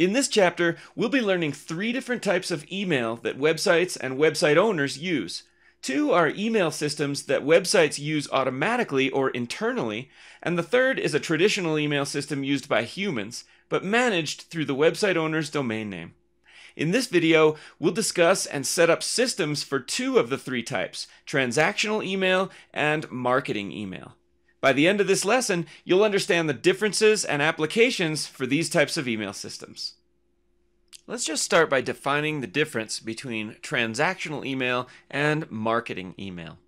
In this chapter, we'll be learning three different types of email that websites and website owners use. Two are email systems that websites use automatically or internally, and the third is a traditional email system used by humans, but managed through the website owner's domain name. In this video, we'll discuss and set up systems for two of the three types, transactional email and marketing email. By the end of this lesson, you'll understand the differences and applications for these types of email systems. Let's just start by defining the difference between transactional email and marketing email.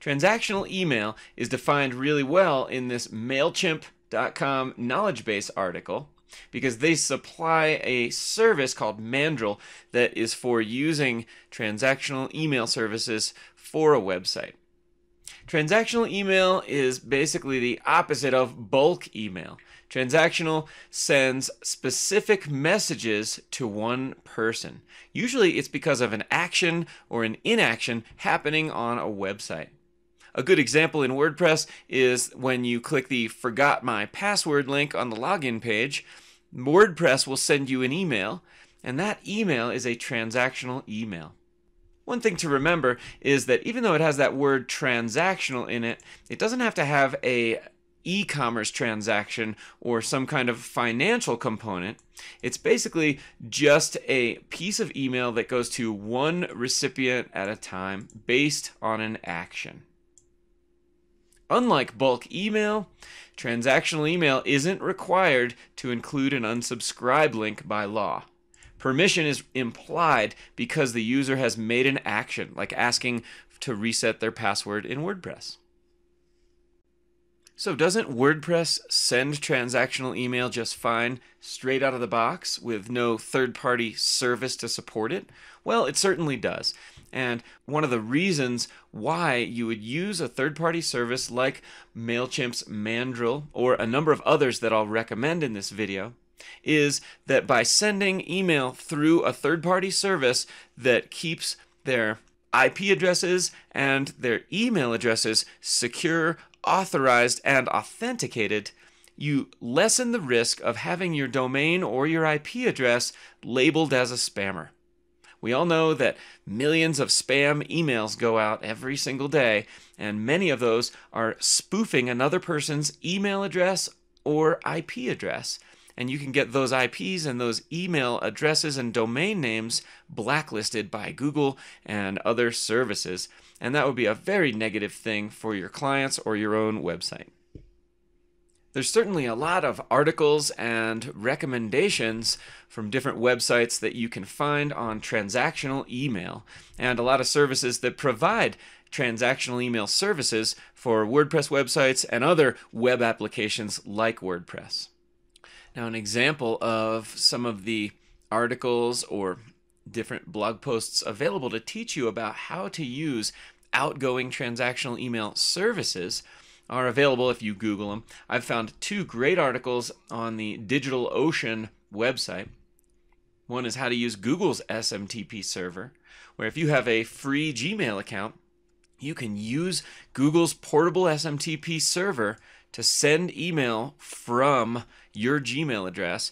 Transactional email is defined really well in this MailChimp.com knowledge base article because they supply a service called Mandrill that is for using transactional email services for a website. Transactional email is basically the opposite of bulk email. Transactional sends specific messages to one person. Usually it's because of an action or an inaction happening on a website. A good example in WordPress is when you click the Forgot My Password link on the login page, WordPress will send you an email, and that email is a transactional email. One thing to remember is that even though it has that word transactional in it, it doesn't have to have a e-commerce transaction or some kind of financial component. It's basically just a piece of email that goes to one recipient at a time based on an action. Unlike bulk email, transactional email isn't required to include an unsubscribe link by law. Permission is implied because the user has made an action, like asking to reset their password in WordPress. So doesn't WordPress send transactional email just fine straight out of the box with no third-party service to support it? Well, it certainly does. And one of the reasons why you would use a third-party service like MailChimp's Mandrill or a number of others that I'll recommend in this video is that by sending email through a third party service that keeps their IP addresses and their email addresses secure, authorized, and authenticated, you lessen the risk of having your domain or your IP address labeled as a spammer. We all know that millions of spam emails go out every single day, and many of those are spoofing another person's email address or IP address and you can get those IPs and those email addresses and domain names blacklisted by Google and other services. And that would be a very negative thing for your clients or your own website. There's certainly a lot of articles and recommendations from different websites that you can find on transactional email, and a lot of services that provide transactional email services for WordPress websites and other web applications like WordPress. Now, an example of some of the articles or different blog posts available to teach you about how to use outgoing transactional email services are available if you Google them. I've found two great articles on the DigitalOcean website. One is how to use Google's SMTP server, where if you have a free Gmail account, you can use Google's portable SMTP server to send email from your Gmail address,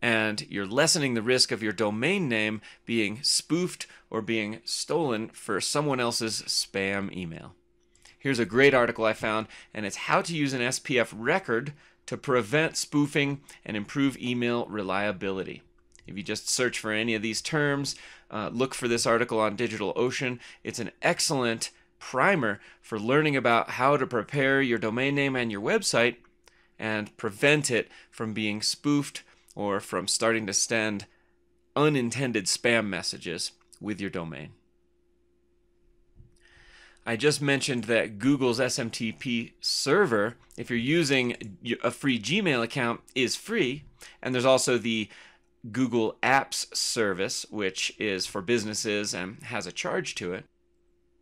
and you're lessening the risk of your domain name being spoofed or being stolen for someone else's spam email. Here's a great article I found, and it's how to use an SPF record to prevent spoofing and improve email reliability. If you just search for any of these terms, uh, look for this article on DigitalOcean. It's an excellent primer for learning about how to prepare your domain name and your website and prevent it from being spoofed or from starting to send unintended spam messages with your domain. I just mentioned that Google's SMTP server, if you're using a free Gmail account, is free. And there's also the Google Apps service, which is for businesses and has a charge to it.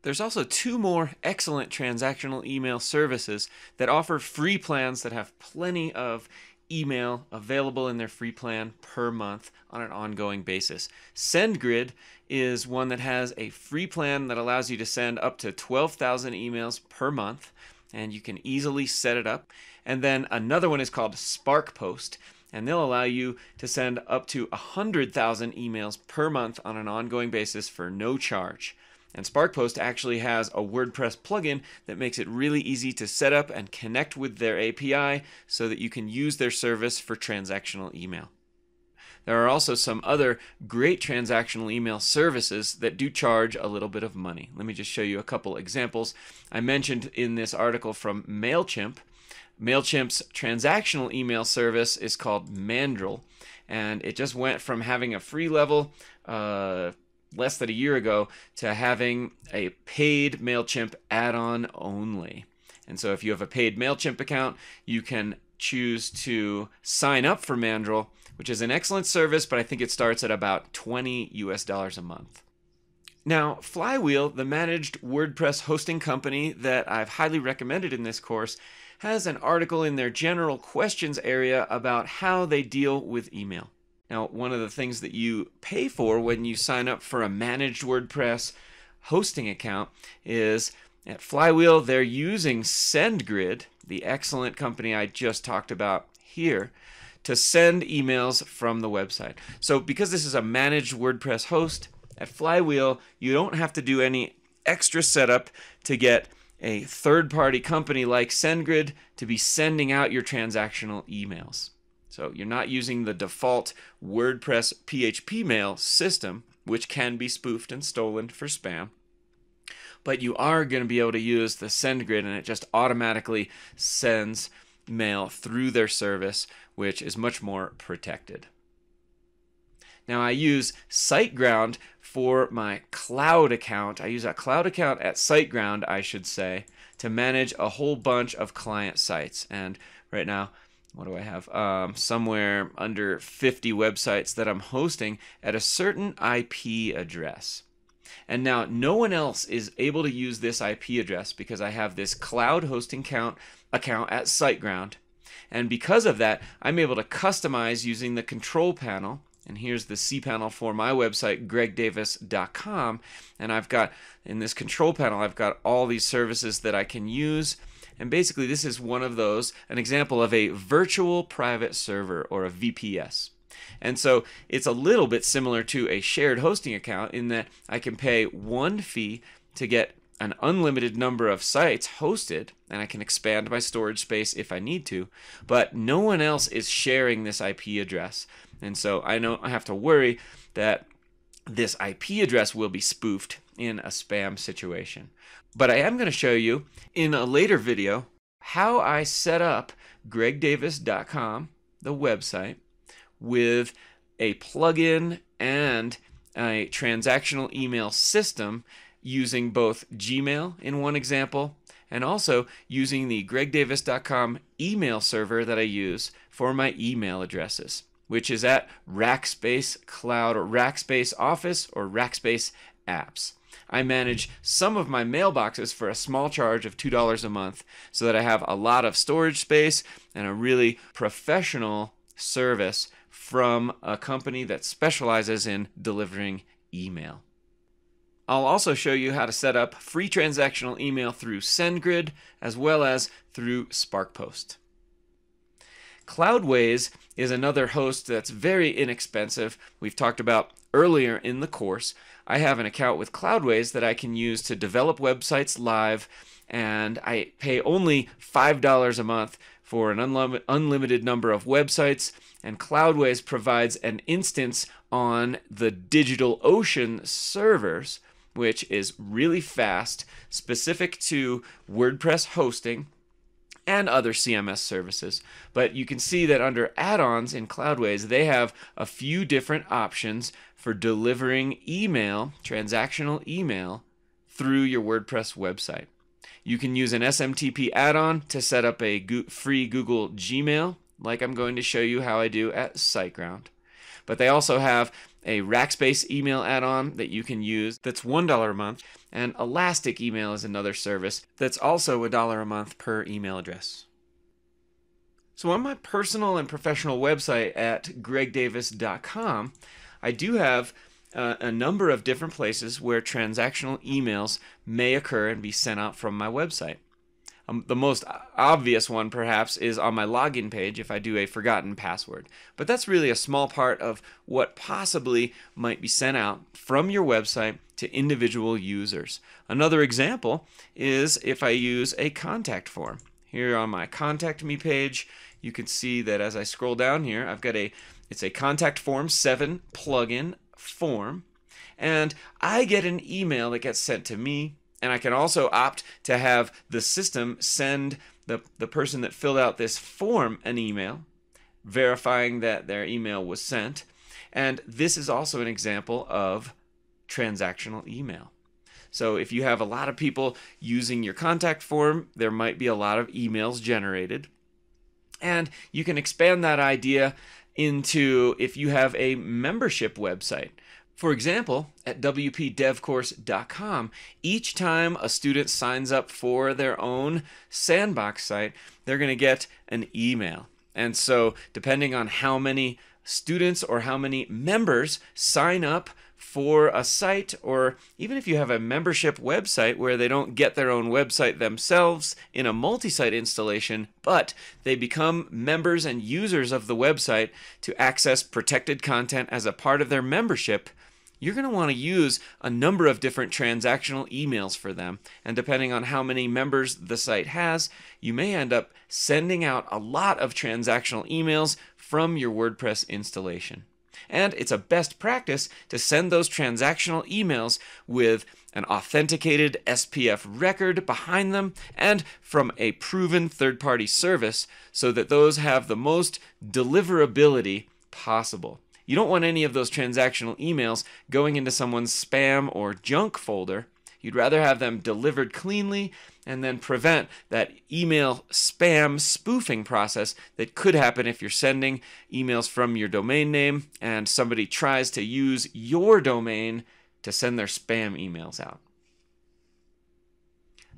There's also two more excellent transactional email services that offer free plans that have plenty of email available in their free plan per month on an ongoing basis. SendGrid is one that has a free plan that allows you to send up to 12,000 emails per month and you can easily set it up. And then another one is called SparkPost and they'll allow you to send up to 100,000 emails per month on an ongoing basis for no charge. And SparkPost actually has a WordPress plugin that makes it really easy to set up and connect with their API so that you can use their service for transactional email. There are also some other great transactional email services that do charge a little bit of money. Let me just show you a couple examples. I mentioned in this article from MailChimp. MailChimp's transactional email service is called Mandrill, and it just went from having a free level uh, less than a year ago to having a paid MailChimp add on only. And so if you have a paid MailChimp account, you can choose to sign up for Mandrel, which is an excellent service, but I think it starts at about 20 US dollars a month. Now, Flywheel, the managed WordPress hosting company that I've highly recommended in this course, has an article in their general questions area about how they deal with email. Now, one of the things that you pay for when you sign up for a managed WordPress hosting account is at Flywheel, they're using SendGrid, the excellent company I just talked about here, to send emails from the website. So, because this is a managed WordPress host, at Flywheel, you don't have to do any extra setup to get a third party company like SendGrid to be sending out your transactional emails. So you're not using the default WordPress PHP mail system, which can be spoofed and stolen for spam. But you are going to be able to use the SendGrid, and it just automatically sends mail through their service, which is much more protected. Now I use SiteGround for my cloud account. I use a cloud account at SiteGround, I should say, to manage a whole bunch of client sites. And right now what do I have? Um, somewhere under 50 websites that I'm hosting at a certain IP address. And now no one else is able to use this IP address because I have this cloud hosting count account at SiteGround. And because of that, I'm able to customize using the control panel. And here's the cPanel for my website, gregdavis.com. And I've got, in this control panel, I've got all these services that I can use. And basically, this is one of those, an example of a virtual private server or a VPS. And so it's a little bit similar to a shared hosting account in that I can pay one fee to get an unlimited number of sites hosted, and I can expand my storage space if I need to, but no one else is sharing this IP address. And so I don't have to worry that this IP address will be spoofed in a spam situation. But I am going to show you in a later video how I set up gregdavis.com, the website, with a plugin and a transactional email system using both Gmail in one example and also using the gregdavis.com email server that I use for my email addresses which is at Rackspace Cloud or Rackspace Office or Rackspace Apps. I manage some of my mailboxes for a small charge of $2 a month so that I have a lot of storage space and a really professional service from a company that specializes in delivering email. I'll also show you how to set up free transactional email through SendGrid as well as through SparkPost. Cloudways is another host that's very inexpensive. We've talked about earlier in the course. I have an account with Cloudways that I can use to develop websites live, and I pay only $5 a month for an unlim- unlimited number of websites. And Cloudways provides an instance on the DigitalOcean servers, which is really fast, specific to WordPress hosting and other CMS services. But you can see that under add-ons in Cloudways, they have a few different options for delivering email, transactional email, through your WordPress website. You can use an SMTP add-on to set up a free Google Gmail, like I'm going to show you how I do at SiteGround. But they also have a Rackspace email add-on that you can use that's $1 a month, and Elastic Email is another service that's also $1 a month per email address. So on my personal and professional website at gregdavis.com, I do have uh, a number of different places where transactional emails may occur and be sent out from my website. Um, the most obvious one, perhaps, is on my login page if I do a forgotten password. But that's really a small part of what possibly might be sent out from your website to individual users. Another example is if I use a contact form. Here on my contact me page, you can see that as I scroll down here, I've got a it's a contact form 7 plugin form and I get an email that gets sent to me and I can also opt to have the system send the, the person that filled out this form an email verifying that their email was sent. And this is also an example of transactional email. So if you have a lot of people using your contact form, there might be a lot of emails generated. And you can expand that idea into if you have a membership website for example, at WPDevCourse.com, each time a student signs up for their own sandbox site, they're going to get an email. And so, depending on how many students or how many members sign up for a site, or even if you have a membership website where they don't get their own website themselves in a multi site installation, but they become members and users of the website to access protected content as a part of their membership, you're going to want to use a number of different transactional emails for them. And depending on how many members the site has, you may end up sending out a lot of transactional emails from your WordPress installation. And it's a best practice to send those transactional emails with an authenticated SPF record behind them and from a proven third party service so that those have the most deliverability possible. You don't want any of those transactional emails going into someone's spam or junk folder. You'd rather have them delivered cleanly and then prevent that email spam spoofing process that could happen if you're sending emails from your domain name and somebody tries to use your domain to send their spam emails out.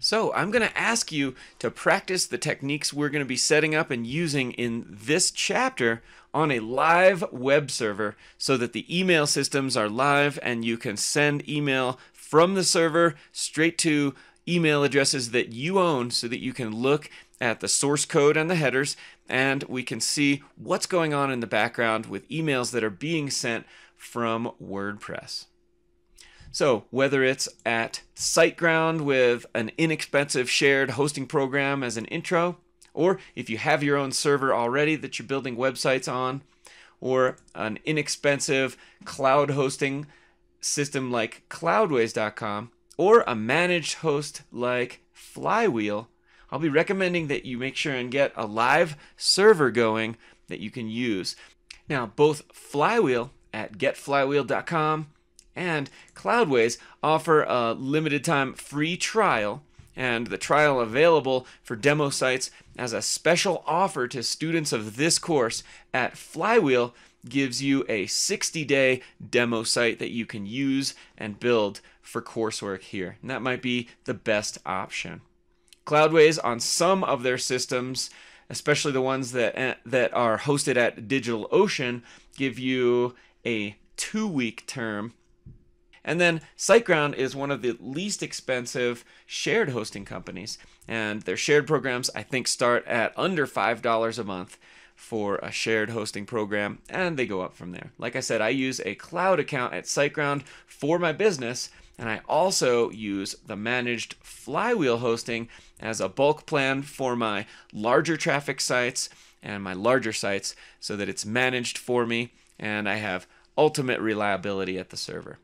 So I'm going to ask you to practice the techniques we're going to be setting up and using in this chapter on a live web server so that the email systems are live and you can send email from the server straight to email addresses that you own so that you can look at the source code and the headers and we can see what's going on in the background with emails that are being sent from WordPress. So, whether it's at SiteGround with an inexpensive shared hosting program as an intro, or if you have your own server already that you're building websites on, or an inexpensive cloud hosting system like cloudways.com, or a managed host like Flywheel, I'll be recommending that you make sure and get a live server going that you can use. Now, both Flywheel at getflywheel.com and Cloudways offer a limited time free trial and the trial available for demo sites as a special offer to students of this course at Flywheel gives you a 60 day demo site that you can use and build for coursework here. And that might be the best option. Cloudways on some of their systems, especially the ones that eh, that are hosted at DigitalOcean, give you a two week term and then SiteGround is one of the least expensive shared hosting companies. And their shared programs, I think, start at under $5 a month for a shared hosting program, and they go up from there. Like I said, I use a cloud account at SiteGround for my business, and I also use the managed flywheel hosting as a bulk plan for my larger traffic sites and my larger sites so that it's managed for me and I have ultimate reliability at the server.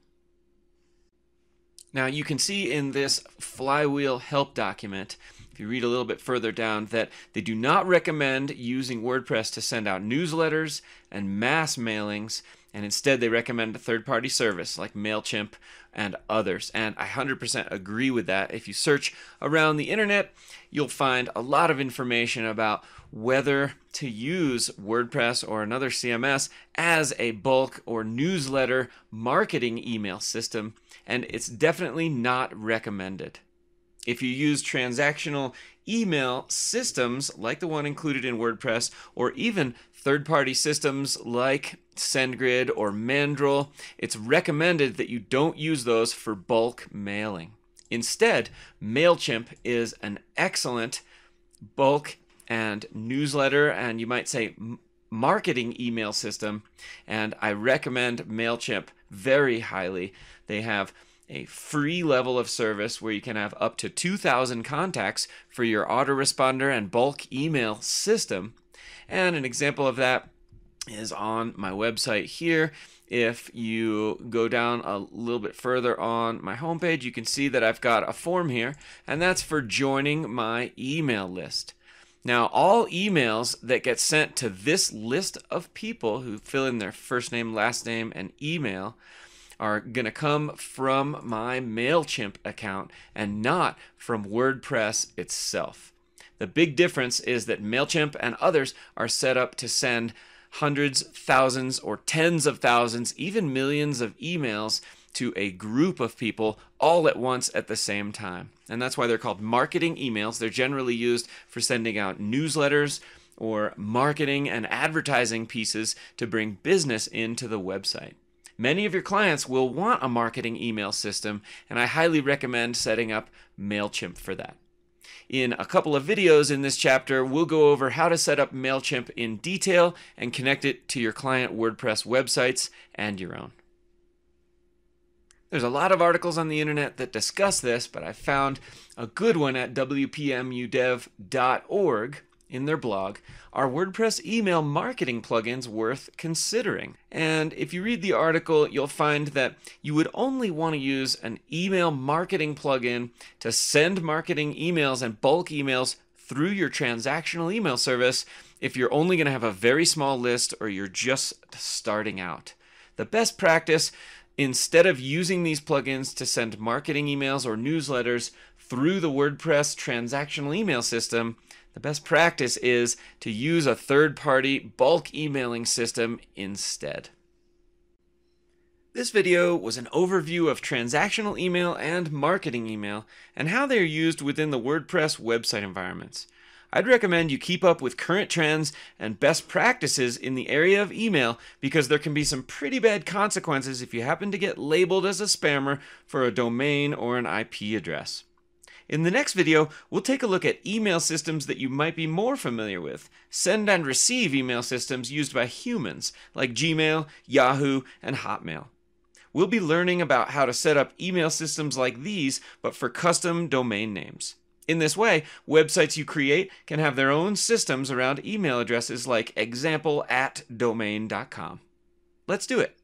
Now you can see in this flywheel help document if you read a little bit further down, that they do not recommend using WordPress to send out newsletters and mass mailings, and instead they recommend a third party service like MailChimp and others. And I 100% agree with that. If you search around the internet, you'll find a lot of information about whether to use WordPress or another CMS as a bulk or newsletter marketing email system and it's definitely not recommended. If you use transactional email systems like the one included in WordPress, or even third party systems like SendGrid or Mandrill. it's recommended that you don't use those for bulk mailing. Instead, MailChimp is an excellent bulk and newsletter, and you might say marketing email system, and I recommend MailChimp very highly. They have a free level of service where you can have up to 2,000 contacts for your autoresponder and bulk email system. And an example of that is on my website here. If you go down a little bit further on my homepage, you can see that I've got a form here, and that's for joining my email list. Now, all emails that get sent to this list of people who fill in their first name, last name, and email are going to come from my MailChimp account and not from WordPress itself. The big difference is that MailChimp and others are set up to send hundreds, thousands, or tens of thousands, even millions of emails to a group of people all at once at the same time. And that's why they're called marketing emails. They're generally used for sending out newsletters or marketing and advertising pieces to bring business into the website. Many of your clients will want a marketing email system, and I highly recommend setting up MailChimp for that. In a couple of videos in this chapter, we'll go over how to set up MailChimp in detail and connect it to your client WordPress websites and your own. There's a lot of articles on the internet that discuss this, but I found a good one at wpmudev.org in their blog Are WordPress email marketing plugins worth considering? And if you read the article, you'll find that you would only want to use an email marketing plugin to send marketing emails and bulk emails through your transactional email service if you're only going to have a very small list or you're just starting out. The best practice Instead of using these plugins to send marketing emails or newsletters through the WordPress transactional email system, the best practice is to use a third party bulk emailing system instead. This video was an overview of transactional email and marketing email and how they are used within the WordPress website environments. I'd recommend you keep up with current trends and best practices in the area of email because there can be some pretty bad consequences if you happen to get labeled as a spammer for a domain or an IP address. In the next video, we'll take a look at email systems that you might be more familiar with, send and receive email systems used by humans, like Gmail, Yahoo, and Hotmail. We'll be learning about how to set up email systems like these, but for custom domain names. In this way, websites you create can have their own systems around email addresses like example at domain.com. Let's do it.